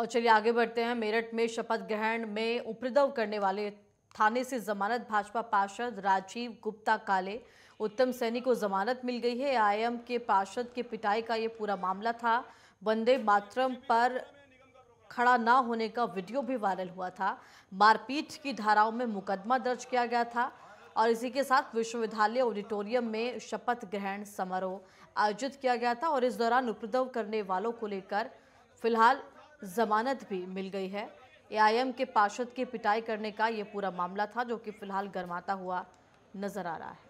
और चलिए आगे बढ़ते हैं मेरठ में शपथ ग्रहण में उपद्रव करने वाले थाने से जमानत भाजपा पार्षद राजीव गुप्ता काले उत्तम सैनी को जमानत मिल गई है आईएम के पार्षद के पिटाई का ये पूरा मामला था वंदे मातरम पर खड़ा ना होने का वीडियो भी वायरल हुआ था मारपीट की धाराओं में मुकदमा दर्ज किया गया था और इसी के साथ विश्वविद्यालय ऑडिटोरियम में शपथ ग्रहण समारोह आयोजित किया गया था और इस दौरान उपद्रव करने वालों को लेकर फिलहाल जमानत भी मिल गई है एआईएम के पार्षद की पिटाई करने का ये पूरा मामला था जो कि फिलहाल गर्माता हुआ नजर आ रहा है